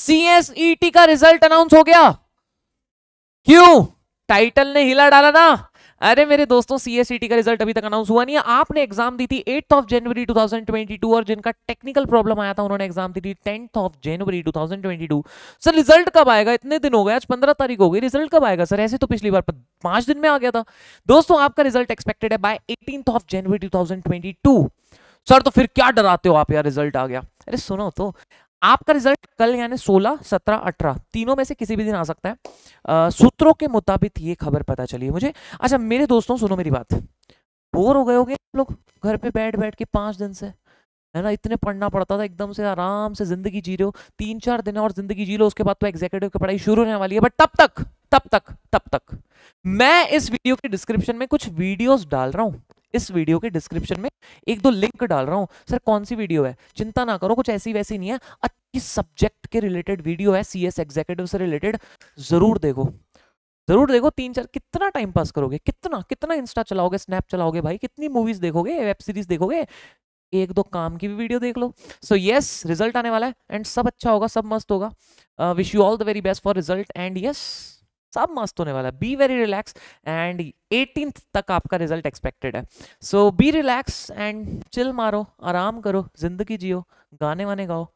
सीएसईटी e का result announce हो गया क्यों टाइटल ने हिला डाला ना अरे मेरे दोस्तों सीएसईटी e का रिजल्ट अभी तक अनाउंस हुआ नहीं है आपने एग्जाम दी थी 8th ऑफ जनवरी 2022 और जिनका टेक्निकल प्रॉब्लम आया था उन्होंने एग्जाम दी थी tenth of January 2022 sir result कब आएगा इतने दिन हो गए आज 15 तारीख हो गई रिजल्ट कब आएगा सर ऐसे तो पिछली बार पांच दिन में आ गया था दोस्तों आपका रिजल्ट एक्सपेक्टेड है by eighteen of January two sir तो फिर क्या डराते हो आप यार रिजल्ट आ गया अरे सुनो तो आपका रिजल्ट कल यानी 16, 17, 18 तीनों में से किसी भी दिन आ सकता है सूत्रों के मुताबिक ये खबर पता चली है मुझे अच्छा मेरे दोस्तों सुनो मेरी बात बोर हो गए होगे लोग घर पे बैठ बैठ के पांच दिन से है ना इतने पढ़ना पड़ता था एकदम से आराम से जिंदगी जी रहे हो तीन चार दिन और जिंदगी जी लो उसके बाद तो एग्जीक्यूटिव की पढ़ाई शुरू होने वाली है बट तब तक तब तक तब तक मैं इस वीडियो के डिस्क्रिप्शन में कुछ वीडियोस डाल रहा हूं इस वीडियो के डिस्क्रिप्शन में एक दो लिंक डाल रहा हूँ सर कौन सी वीडियो है चिंता ना करो कुछ ऐसी वैसी नहीं है अच्छी सब्जेक्ट के रिलेटेड वीडियो है सी एस एग्जीक्यूटिव से रिलेटेड जरूर देखो जरूर देखो तीन चार कितना टाइम पास करोगे कितना कितना इंस्टा चलाओगे स्नैप चलाओगे भाई कितनी मूवीज देखोगे वेब सीरीज देखोगे एक दो काम की भी वीडियो देख लो सो यस रिजल्ट आने वाला है एंड सब अच्छा होगा सब मस्त होगा wish you all the very best for result and yes सब मस्त होने वाला है be very relax and eighteen तक आपका रिजल्ट एक्सपेक्टेड है so be relax and chill मारो आराम करो जिंदगी जियो गाने वाने गाओ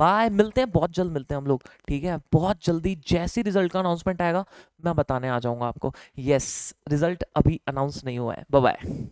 बाय मिलते हैं बहुत जल्द मिलते हैं हम लोग ठीक है बहुत जल्दी जैसी रिजल्ट का अनाउंसमेंट आएगा मैं बताने आ जाऊंगा आपको यस yes, रिजल्ट अभी अनाउंस नहीं हुआ है बाय